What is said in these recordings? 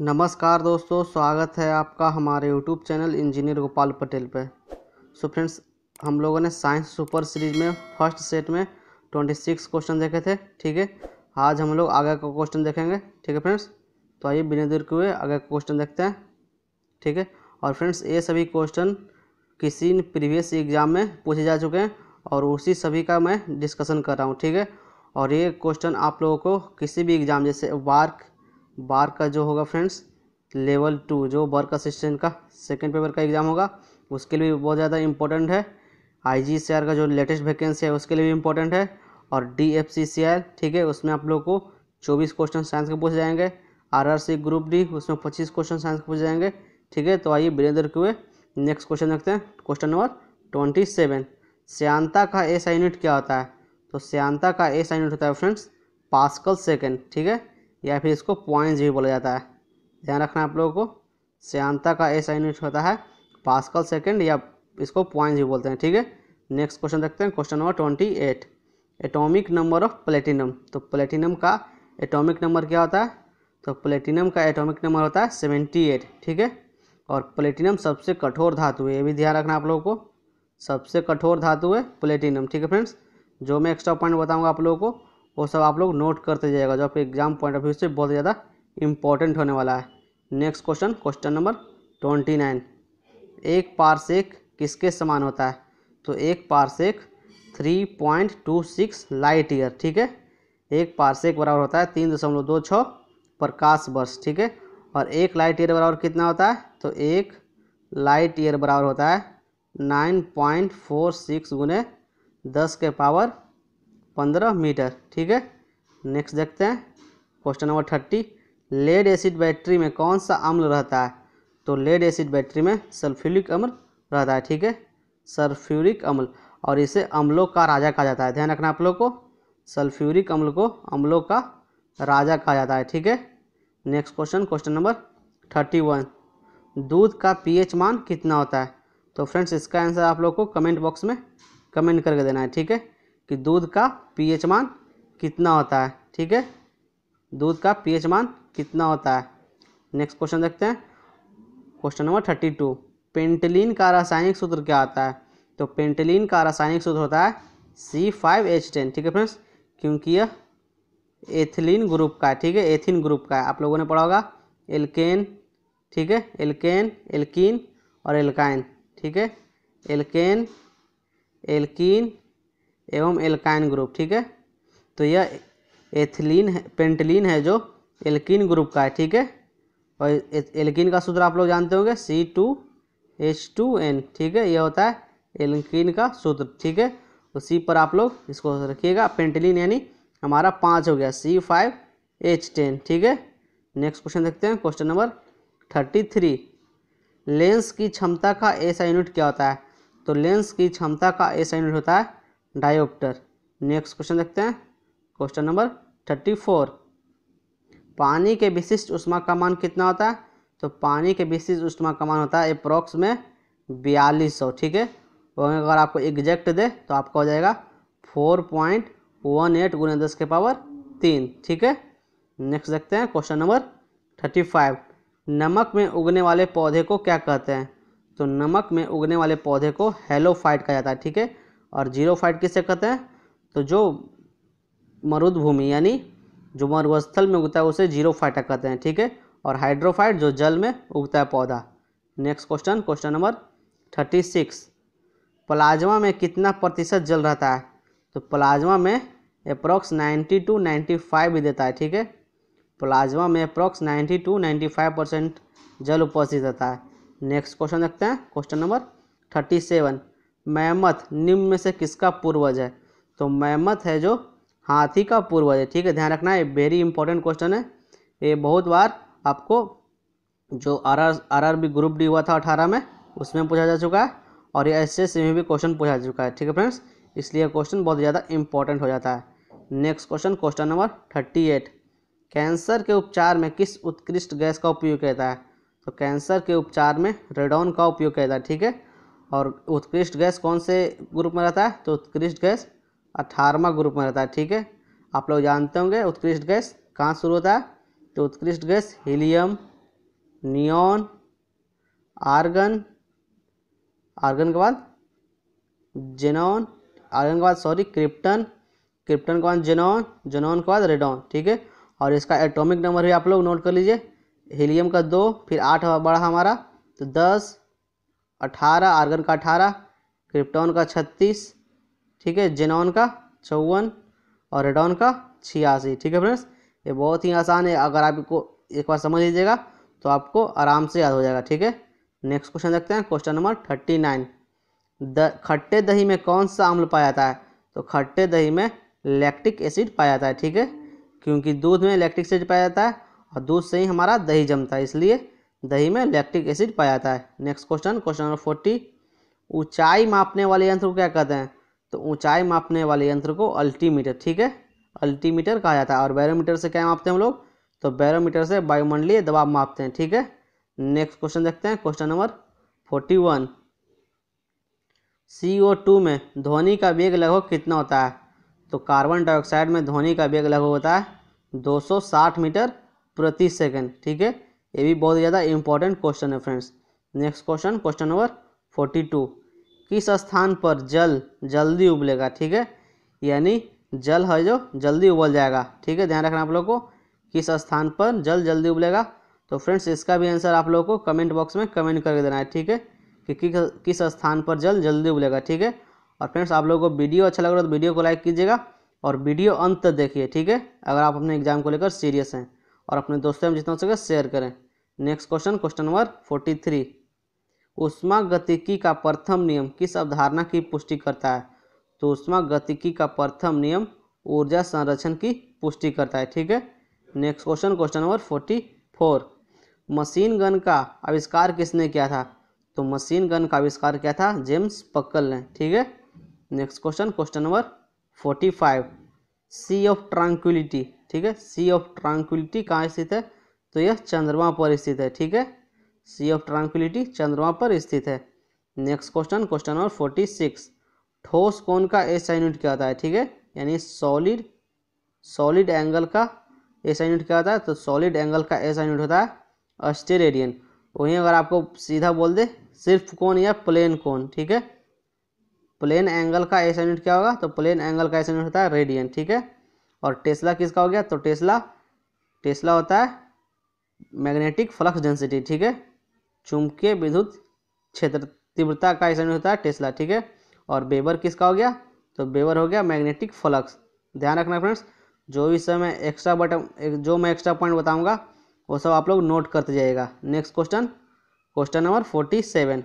नमस्कार दोस्तों स्वागत है आपका हमारे YouTube channel engineer Gopal Patel पे सो फ्रेंड्स हम लोगों ने साइंस सुपर सीरीज में फर्स्ट सेट में ट्वेंटी सिक्स क्वेश्चन देखे थे ठीक है आज हम लोग आगे का क्वेश्चन देखेंगे ठीक है फ्रेंड्स तो आइए बिना देर हुए आगे का क्वेश्चन देखते हैं ठीक है और फ्रेंड्स ये सभी क्वेश्चन किसी प्रीवियस एग्ज़ाम में पूछे जा चुके हैं और उसी सभी का मैं डिस्कशन कर रहा हूँ ठीक है और ये क्वेश्चन आप लोगों को किसी भी एग्ज़ाम जैसे वार्क बार का जो होगा फ्रेंड्स लेवल टू जो वर्क असिस्टेंट का सेकेंड पेपर का एग्ज़ाम होगा उसके लिए भी बहुत ज़्यादा इंपॉर्टेंट है आई का जो लेटेस्ट वैकेंसी है उसके लिए भी इम्पोर्टेंट है और डी एफ सी सी ठीक है उसमें आप लोग को चौबीस क्वेश्चन साइंस के पूछ जाएंगे R R C group D उसमें पच्चीस क्वेश्चन साइंस के पूछ जाएंगे ठीक है तो आइए बीरेंद्र के नेक्स्ट क्वेश्चन रखते हैं क्वेश्चन नंबर ट्वेंटी सेवन श्यांता का एस यूनिट क्या होता है तो श्यांता का एस यूनिट होता है फ्रेंड्स पास्कल सेकेंड ठीक है या फिर इसको पॉइंट्स भी बोला जाता है ध्यान रखना आप लोगों को श्यांता का एस आई यूनिट होता है पास्कल सेकेंड या इसको पॉइंट्स भी बोलते हैं ठीक है नेक्स्ट क्वेश्चन देखते हैं question number twenty eight atomic number of platinum तो प्लेटिनम का एटोमिक नंबर क्या होता है तो प्लेटिनम का एटोमिक नंबर होता है सेवेंटी एट ठीक है और प्लेटिनम सबसे कठोर धातु है ये भी ध्यान रखना आप लोगों को सबसे कठोर धातु है प्लेटिनम ठीक है फ्रेंड्स जो मैं एक्स्ट्रा पॉइंट बताऊंगा आप लोगों को वो सब आप लोग नोट करते जाएगा जो आपके एग्जाम पॉइंट ऑफ व्यू से बहुत ज़्यादा इंपॉर्टेंट होने वाला है next question question number twenty nine एक पारसेक किसके समान होता है तो एक parsec three point two six light year ठीक है एक पारसेक बराबर होता है तीन दशमलव दो छः प्रकाश वर्ष ठीक है और एक लाइट ईयर बराबर कितना होता है तो एक लाइट ईयर बराबर होता है नाइन पॉइंट फोर सिक्स गुने दस के पावर पंद्रह मीटर ठीक है नेक्स्ट देखते हैं question number thirty lead acid battery में कौन सा अम्ल रहता है तो लेड एसिड बैटरी में सल्फ्यूरिक अम्ल रहता है ठीक है सल्फ्यूरिक अम्ल और इसे अम्लों का राजा कहा जाता है ध्यान रखना आप लोग को सल्फ्यूरिक अम्ल को अम्लों का राजा कहा जाता है ठीक है next question question number thirty one दूध का पीएच मान कितना होता है तो फ्रेंड्स इसका आंसर आप लोग को कमेंट बॉक्स में कमेंट करके देना है ठीक है कि दूध का पीएच मान कितना होता है ठीक है दूध का पीएच मान कितना होता है नेक्स्ट क्वेश्चन देखते हैं क्वेश्चन नंबर थर्टी टू पेंटलिन का रासायनिक सूत्र क्या होता है तो पेंटलिन का रासायनिक सूत्र होता है सी फाइव एच टेन ठीक है फ्रेंड्स क्योंकि यह एथिलीन ग्रुप का है ठीक है एथिन ग्रुप का है आप लोगों ने पढ़ा होगा एल्केन ठीक है एल्केन एल्किन और एल्काइन ठीक है एल्केन एल्किन एवं एल्काइन ग्रुप ठीक है तो यह एथिलीन है पेंटलीन है जो एल्किन ग्रुप का है ठीक है और एल्किन का सूत्र आप लोग जानते होंगे C two H two N ठीक है यह होता है एल्किन का सूत्र ठीक है सी तो पर आप लोग इसको रखिएगा पेंटलिन यानी हमारा पाँच हो गया सी फाइव एच टेन ठीक है नेक्स्ट क्वेश्चन देखते हैं question number thirty three lens की क्षमता का ऐसा यूनिट क्या होता है तो लेंस की क्षमता का ऐसा यूनिट होता है डायोप्टर नेक्स्ट क्वेश्चन देखते हैं क्वेश्चन नंबर थर्टी फोर पानी के विशिष्ट उष्मा का मान कितना होता है तो पानी के विशिष्ट उष्मा का मान होता है अप्रॉक्स में बयालीस सौ ठीक है वहीं अगर आपको एग्जैक्ट दे तो आपका हो जाएगा फोर पॉइंट वन एट गुना दस के पावर तीन ठीक है नेक्स्ट देखते हैं क्वेश्चन नंबर थर्टी फाइव नमक में उगने वाले पौधे को क्या कहते हैं तो नमक में उगने वाले पौधे को हेलोफाइट कहा जाता है ठीक है और जीरो फाइट किसे कहते हैं तो जो मरुद भूमि यानी जो मरुस्थल में उगता है उसे जीरो फाइटा कहते हैं ठीक है और हाइड्रोफाइट जो जल में उगता है पौधा next question question number thirty six plasma में कितना प्रतिशत जल रहता है तो प्लाज्मा में approx ninety two ninety five भी देता है ठीक है प्लाज्मा में approx ninety two ninety five percent जल उपस्थित रहता है नेक्स्ट क्वेश्चन देखते हैं question number thirty seven mammoth निम्न में से किसका पूर्वज है तो मैमथ है जो हाथी का पूर्वज है ठीक है ध्यान रखना है वेरी इंपॉर्टेंट क्वेश्चन है ये बहुत बार आपको जो R R R B group D हुआ था अठारह में उसमें पूछा जा चुका है और ये एस एस में भी क्वेश्चन पूछा जा चुका है ठीक है फ्रेंड्स इसलिए क्वेश्चन बहुत ज़्यादा इंपॉर्टेंट हो जाता है next question question number thirty eight cancer के उपचार में किस उत्कृष्ट गैस का उपयोग कहता है तो कैंसर के उपचार में रेडॉन का उपयोग कहता है ठीक है और उत्कृष्ट गैस कौन से ग्रुप में रहता है तो उत्कृष्ट गैस अठारहवा ग्रुप में रहता है ठीक है आप लोग जानते होंगे उत्कृष्ट गैस कहाँ शुरू होता है तो उत्कृष्ट gas helium neon argon argon के बाद जेनॉन आर्गन के बाद सॉरी क्रिप्टन क्रिप्टन के बाद जेनॉन जेनॉन के बाद रेडॉन ठीक है और इसका एटॉमिक नंबर भी आप लोग नोट कर लीजिए हीलियम का दो फिर आठ बड़ा हमारा तो दस अठारह आर्गन का अठारह क्रिप्टॉन का छत्तीस ठीक है जेनॉन का चौवन और रेडॉन का छियासी ठीक है फ्रेंड्स ये बहुत ही आसान है अगर आपको एक बार समझ लीजिएगा तो आपको आराम से याद हो जाएगा ठीक है नेक्स्ट क्वेश्चन देखते हैं क्वेश्चन नंबर थर्टी नाइन द खट्टे दही में कौन सा अम्ल पाया जाता है तो खट्टे दही में लैक्टिक एसिड पाया जाता है ठीक है क्योंकि दूध में लैक्टिक एसिड पाया जाता है और दूध से ही हमारा दही जमता है इसलिए दही में लैक्टिक एसिड पाया जाता है next question question number forty ऊंचाई मापने वाले यंत्र को क्या कहते हैं तो ऊंचाई मापने वाले यंत्र को अल्टीमीटर ठीक है अल्टीमीटर कहा जाता है और बैरोमीटर से क्या मापते हैं हम लोग तो बैरोमीटर से वायुमंडलीय दबाव मापते हैं ठीक है नेक्स्ट क्वेश्चन देखते हैं question number forty one C O two में ध्वनि का वेग लगभग कितना होता है तो कार्बन डाइऑक्साइड में ध्वनि का वेग लगभग होता है साठ मीटर प्रति सेकेंड ठीक है ये भी बहुत ज़्यादा इंपॉर्टेंट क्वेश्चन है friends next question question number forty two किस स्थान पर जल जल्दी उबलेगा ठीक है यानी जल है जो जल्दी उबल जाएगा ठीक है ध्यान रखना आप लोग को किस स्थान पर जल जल्दी उबलेगा तो फ्रेंड्स इसका भी आंसर आप लोगों को कमेंट बॉक्स में कमेंट करके देना है ठीक है कि किस स्थान पर जल जल्दी उबलेगा ठीक है और फ्रेंड्स आप लोगों को वीडियो अच्छा लग रहा है तो वीडियो को लाइक कीजिएगा और वीडियो अंत तक देखिए ठीक है अगर आप अपने एग्जाम को लेकर सीरियस हैं और अपने दोस्तों में जितना हो सके शेयर करें next question question number forty three उष्मा गतिकी का प्रथम नियम किस अवधारणा की पुष्टि करता है तो उष्मा गतिकी का प्रथम नियम ऊर्जा संरक्षण की पुष्टि करता है ठीक है next question question number forty four machine gun का आविष्कार किसने किया था तो मशीन गन का आविष्कार किया था जेम्स पक्कल ने ठीक है next question question number forty five sea of tranquility ठीक है सी ऑफ ट्रांक्विलिटी कहाँ स्थित है तो यह चंद्रमा पर स्थित है ठीक है सी ऑफ ट्रांक्विलिटी चंद्रमा पर स्थित है next question question number forty six ठोस कौन का एस यूनिट क्या होता है ठीक है यानी सॉलिड सॉलिड एंगल का एस यूनिट क्या होता है तो सॉलिड एंगल का एस यूनिट होता है अस्टेरेडियन वहीं अगर आपको सीधा बोल दे सिर्फ कौन या प्लेन कौन ठीक है प्लेन एंगल का एस यूनिट क्या होगा तो प्लेन एंगल का एस यूनिट होता है रेडियन ठीक है और टेस्ला किसका हो गया तो टेस्ला टेस्ला होता है मैग्नेटिक फ्लक्स डेंसिटी ठीक है चुंबकीय विद्युत क्षेत्र तीव्रता का इसमें होता है टेस्ला ठीक है और बेबर किसका हो गया तो बेबर हो गया मैग्नेटिक फ्लक्स ध्यान रखना फ्रेंड्स जो भी समय एक्स्ट्रा बटन जो मैं एक्स्ट्रा पॉइंट बताऊंगा वो सब आप लोग नोट करते जाइएगा next question question number forty seven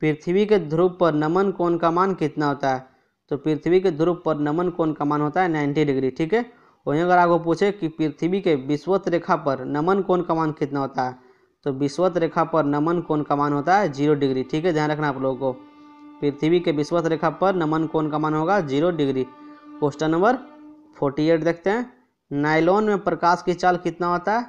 पृथ्वी के ध्रुव पर नमन कोण का मान कितना होता है तो पृथ्वी के ध्रुव पर नमन कोण का मान होता है नाइन्टी डिग्री ठीक है वहीं अगर आपको पूछे कि पृथ्वी के विश्वत रेखा पर नमन कोण का मान कितना होता है तो विश्वत रेखा पर नमन कोण का मान होता है जीरो डिग्री ठीक है ध्यान रखना आप लोगों को पृथ्वी के विश्वत रेखा पर नमन कोण का मान होगा zero degree question number forty eight देखते हैं नायलॉन में प्रकाश की चाल कितना होता है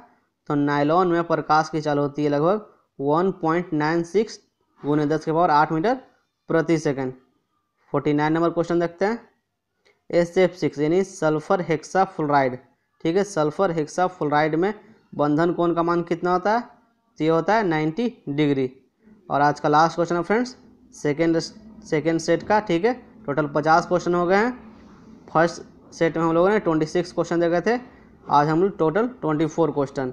तो नायलॉन में प्रकाश की चाल होती है लगभग वन पॉइंट नाइन सिक्स गुने दस के पावर आठ मीटर प्रति second forty nine number question देखते हैं एस एफ सिक्स यानी सल्फर हेक्सा फ्लोराइड ठीक है सल्फर हेक्सा फ्लोराइड में बंधन कोण का मान कितना होता है तो ये होता है नाइन्टी डिग्री और आज का लास्ट क्वेश्चन है फ्रेंड्स सेकेंड सेकेंड सेट का ठीक है टोटल पचास क्वेश्चन हो गए हैं फर्स्ट सेट में हम लोगों ने ट्वेंटी सिक्स क्वेश्चन देखे थे आज हम लोग total twenty four question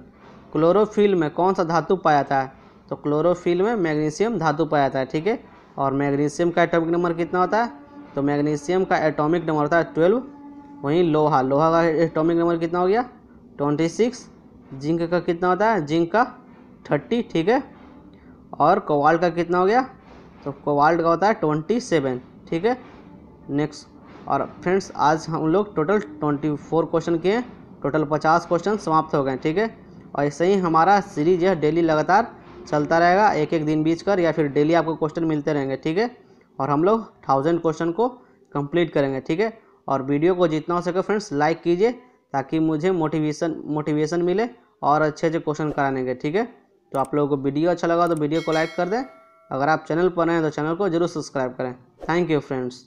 chlorophyll में कौन सा धातु पाया जाता है तो क्लोरोफिल में मैग्नीशियम धातु पाया जाता है ठीक है और मैग्नीशियम का एटॉमिक नंबर कितना होता है तो मैग्नीशियम का एटॉमिक नंबर होता है ट्वेल्व वहीं लोहा लोहा का एटॉमिक नंबर कितना हो गया ट्वेंटी सिक्स जिंक का कितना होता है जिंक का थर्टी ठीक है और कोवाल्ट का कितना हो गया तो कोवाल्ट का होता है ट्वेंटी सेवन ठीक है नेक्स्ट और फ्रेंड्स आज हम लोग टोटल ट्वेंटी फोर क्वेश्चन किए हैं टोटल पचास क्वेश्चन समाप्त हो गए ठीक है और ऐसे ही हमारा सीरीज यह डेली लगातार चलता रहेगा एक एक दिन बीच कर या फिर डेली आपको क्वेश्चन मिलते रहेंगे ठीक है और हम लोग थाउजेंड क्वेश्चन को कंप्लीट करेंगे ठीक है और वीडियो को जितना हो सके फ्रेंड्स लाइक कीजिए ताकि मुझे मोटिवेशन मोटिवेशन मिले और अच्छे अच्छे क्वेश्चन कराने के ठीक है तो आप लोगों को वीडियो अच्छा लगा तो वीडियो को लाइक कर दें अगर आप चैनल पर हैं तो चैनल को जरूर सब्सक्राइब करें थैंक यू फ्रेंड्स